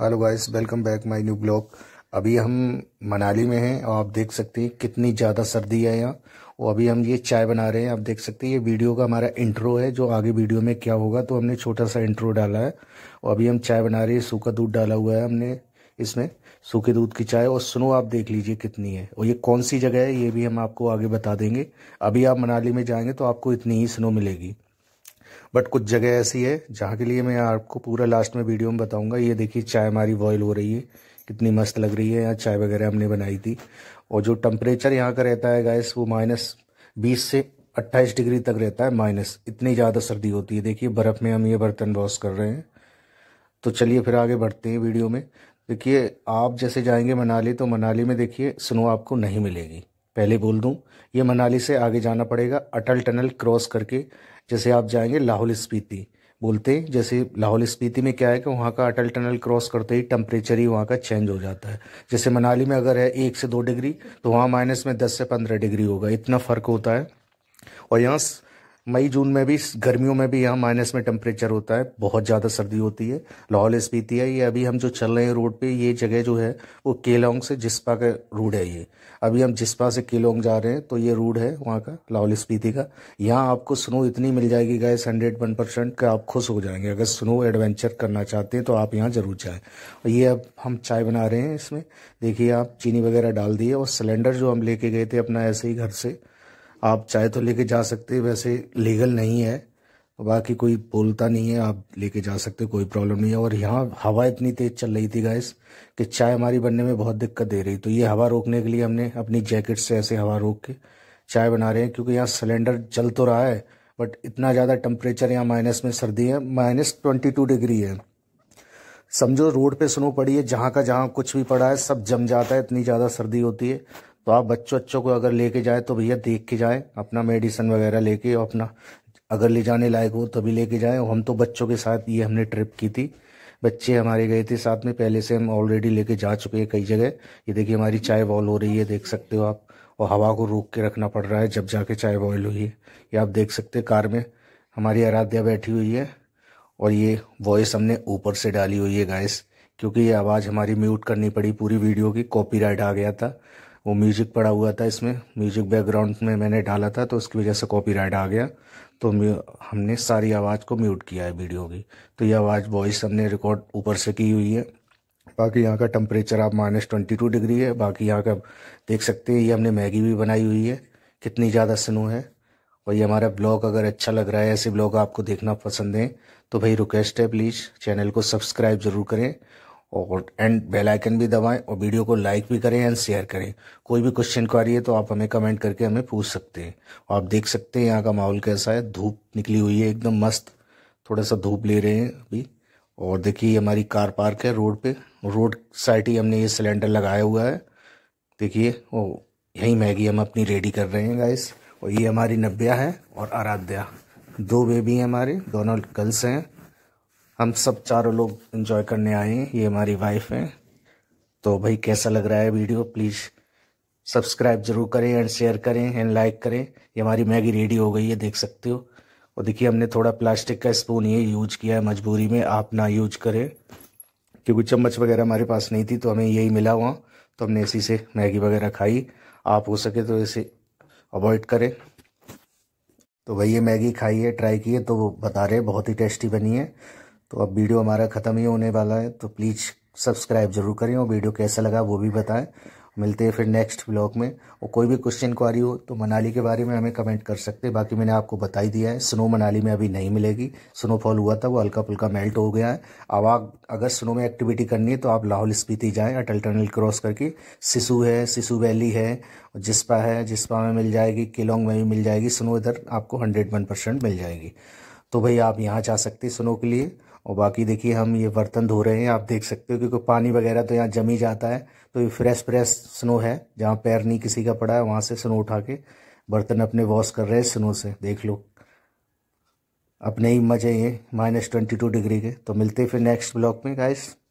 hello guys welcome back my new blog अभी हम मनाली में हैं और आप देख सकते हैं कितनी ज़्यादा सर्दी है यहाँ और अभी हम ये चाय बना रहे हैं आप देख सकते हैं ये वीडियो का हमारा इंट्रो है जो आगे वीडियो में क्या होगा तो हमने छोटा सा इंट्रो डाला है और अभी हम चाय बना रहे हैं सूखा दूध डाला हुआ है हमने इसमें सूखे दूध की चाय और स्नो आप देख लीजिए कितनी है और ये कौन सी जगह है ये भी हम आपको आगे बता देंगे अभी आप मनाली में जाएंगे तो आपको इतनी ही स्नो मिलेगी बट कुछ जगह ऐसी है जहाँ के लिए मैं आपको पूरा लास्ट में वीडियो में बताऊँगा ये देखिए चाय हमारी बॉयल हो रही है कितनी मस्त लग रही है यहाँ चाय वगैरह हमने बनाई थी और जो टेम्परेचर यहाँ का रहता है गैस वो माइनस बीस से अट्ठाईस डिग्री तक रहता है माइनस इतनी ज़्यादा सर्दी होती है देखिए बर्फ़ में हम ये बर्तन वॉश कर रहे हैं तो चलिए फिर आगे बढ़ते हैं वीडियो में देखिए आप जैसे जाएंगे मनाली तो मनाली में देखिए स्नो आपको नहीं मिलेगी पहले बोल दूं ये मनाली से आगे जाना पड़ेगा अटल टनल क्रॉस करके जैसे आप जाएंगे लाहौल स्पीति बोलते जैसे लाहौल स्पीति में क्या है कि वहाँ का अटल टनल क्रॉस करते ही टेम्परेचर ही वहाँ का चेंज हो जाता है जैसे मनाली में अगर है एक से दो डिग्री तो वहाँ माइनस में दस से पंद्रह डिग्री होगा इतना फ़र्क होता है और यहाँ मई जून में भी गर्मियों में भी यहाँ माइनस में टेम्परेचर होता है बहुत ज़्यादा सर्दी होती है लाहौल स्पीति है ये अभी हम जो चल रहे हैं रोड पे ये जगह जो है वो केलोंग से जिस्पा का रूड है ये अभी हम जिस्पा से केलोंग जा रहे हैं तो ये रूड है वहाँ का लाहौल स्पीति का यहाँ आपको स्नो इतनी मिल जाएगी गैस हंड्रेड वन परसेंट का आप खुश हो जाएंगे अगर स्नो एडवेंचर करना चाहते हैं तो आप यहाँ ज़रूर जाएँ और ये अब हम चाय बना रहे हैं इसमें देखिए आप चीनी वगैरह डाल दिए और सिलेंडर जो हम लेके गए थे अपना ऐसे ही घर से आप चाहे तो लेके जा सकते वैसे लीगल नहीं है बाकी कोई बोलता नहीं है आप लेके जा सकते कोई प्रॉब्लम नहीं है और यहाँ हवा इतनी तेज़ चल रही थी गैस कि चाय हमारी बनने में बहुत दिक्कत दे रही तो ये हवा रोकने के लिए हमने अपनी जैकेट से ऐसे हवा रोक के चाय बना रहे हैं क्योंकि यहाँ सिलेंडर जल तो रहा है बट इतना ज़्यादा टेम्परेचर यहाँ माइनस में सर्दी है माइनस ट्वेंटी टू डिग्री है समझो रोड पे स्नो पड़ी है जहाँ का जहाँ कुछ भी पड़ा है सब जम जाता है इतनी ज़्यादा सर्दी होती है तो आप बच्चों बच्चों को अगर लेके जाए तो भैया देख के जाए अपना मेडिसिन वगैरह लेके अपना अगर ले जाने लायक हो तभी लेके जाए हम तो बच्चों के साथ ये हमने ट्रिप की थी बच्चे हमारे गए थे साथ में पहले से हम ऑलरेडी लेके जा चुके हैं कई जगह ये देखिए हमारी चाय बॉल हो रही है देख सकते हो आप और हवा को रोक के रखना पड़ रहा है जब जाके चाय बॉयल हुई है ये आप देख सकते कार में हमारी आराध्या बैठी हुई है और ये वॉइस हमने ऊपर से डाली हुई है गैस क्योंकि ये आवाज़ हमारी म्यूट करनी पड़ी पूरी वीडियो की कॉपीराइट आ गया था वो म्यूज़िक पड़ा हुआ था इसमें म्यूज़िक बैकग्राउंड में मैंने डाला था तो उसकी वजह से कॉपीराइट आ गया तो हमने सारी आवाज़ को म्यूट किया है वीडियो की तो ये आवाज़ वॉइस हमने रिकॉर्ड ऊपर से की हुई है बाकी यहाँ का टेम्परेचर आप माइनस ट्वेंटी टू डिग्री है बाकी यहाँ का देख सकते हैं ये हमने मैगी भी बनाई हुई है कितनी ज़्यादा स्नो है और ये हमारा ब्लॉग अगर अच्छा लग रहा है ऐसे ब्लॉग आपको देखना पसंद है तो भाई रिक्वेस्ट है प्लीज़ चैनल को सब्सक्राइब ज़रूर करें और एंड बेल आइकन भी दबाएं और वीडियो को लाइक भी करें एंड शेयर करें कोई भी क्वेश्चन क्वारी है तो आप हमें कमेंट करके हमें पूछ सकते हैं और आप देख सकते हैं यहाँ का माहौल कैसा है धूप निकली हुई है एकदम मस्त थोड़ा सा धूप ले रहे हैं अभी और देखिए हमारी कार पार्क है रोड पे रोड साइड ही हमने ये सिलेंडर लगाया हुआ है देखिए ओ यही मैगी हम अपनी रेडी कर रहे हैं गाइस और ये हमारी नब्या है और आराध्या दो बेबी हैं हमारे दोनों गर्ल्स हैं हम सब चारों लोग इन्जॉय करने आए हैं ये हमारी वाइफ हैं तो भाई कैसा लग रहा है वीडियो प्लीज़ सब्सक्राइब जरूर करें एंड शेयर करें एंड लाइक करें ये हमारी मैगी रेडी हो गई है देख सकते हो और देखिए हमने थोड़ा प्लास्टिक का स्पून ये यूज किया है मजबूरी में आप ना यूज करें क्योंकि चम्मच वगैरह हमारे पास नहीं थी तो हमें यही मिला हुआ तो हमने इसी से मैगी वगैरह खाई आप हो सके तो इसे अवॉइड करें तो भाई ये मैगी खाई है ट्राई किए तो वो बता रहे बहुत ही टेस्टी बनी है तो अब वीडियो हमारा ख़त्म ही होने वाला है तो प्लीज़ सब्सक्राइब जरूर करें और वीडियो कैसा लगा वो भी बताएं मिलते हैं फिर नेक्स्ट ब्लॉग में और कोई भी क्वेश्चन क्वारी हो तो मनाली के बारे में हमें कमेंट कर सकते हैं बाकी मैंने आपको बता ही दिया है स्नो मनाली में अभी नहीं मिलेगी स्नोफॉल हुआ था वो हल्का फुल्का मेल्ट हो गया है अब आग अगर स्नो में एक्टिविटी करनी है तो आप लाहौल स्पीति जाएँ अटल टनल क्रॉस करके सिसु है सिसु वैली है जिसपा है जिसपा में मिल जाएगी किलोंग में भी मिल जाएगी स्नो इधर आपको हंड्रेड वन परसेंट मिल जाएगी तो भाई आप यहाँ जा सकते स्नो के लिए और बाकी देखिए हम ये बर्तन धो रहे हैं आप देख सकते हो क्योंकि पानी वगैरह तो यहाँ जमी जाता है तो ये फ्रेश फ्रेश स्नो है जहाँ पैर नहीं किसी का पड़ा है वहाँ से स्नो उठा के बर्तन अपने वॉश कर रहे हैं स्नो से देख लो अपने ही मज़े ये माइनस ट्वेंटी टू डिग्री के तो मिलते फिर नेक्स्ट ब्लॉक में गाइस